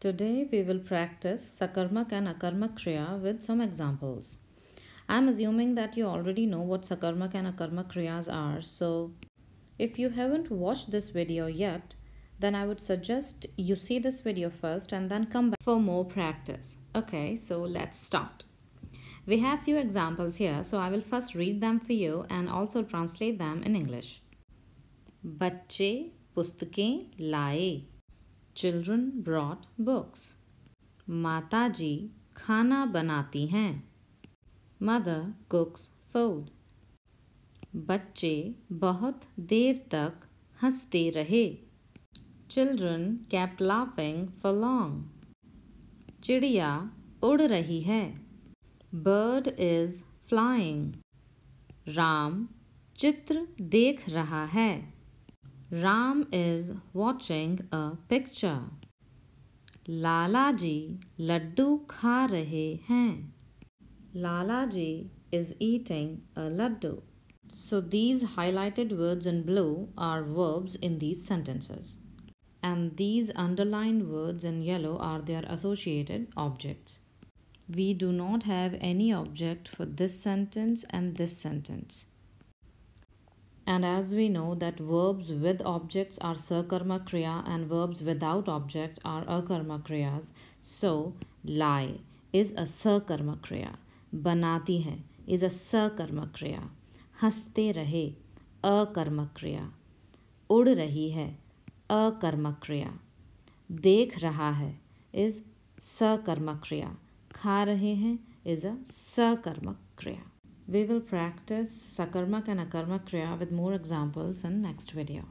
Today we will practice Sakarmak and Akarmak Kriya with some examples. I am assuming that you already know what Sakarmak and Akarmak Kriyas are. So if you haven't watched this video yet, then I would suggest you see this video first and then come back for more practice. Okay, so let's start. We have few examples here, so I will first read them for you and also translate them in English. बच्चे पुस्तकें लाए children brought books माता जी खाना बनाती हैं mother कुक्स food बच्चे बहुत देर तक हंसते रहे चिल्ड्रन कैप लाफिंग फलोंग चिड़िया उड़ रही है बर्ड इज फ्लाइंग राम चित्र देख रहा है Ram is watching a picture. Lala ji laddu kha rahe hain. Lala ji is eating a laddu. So these highlighted words in blue are verbs in these sentences. And these underlined words in yellow are their associated objects. We do not have any object for this sentence and this sentence. And as we know that verbs with objects are sakarma kriya and verbs without object are akarma kriyas. So, lie is a sakarma kriya. Banati hai is a sakarma kriya. Haste rahe akarma kriya ud rahi hai akarma kriya dekh raha hai is sakarma kriya kha rahe hain is a sakarma kriya We will practice Sakarmak and Akarmak Kriya with more examples in next video.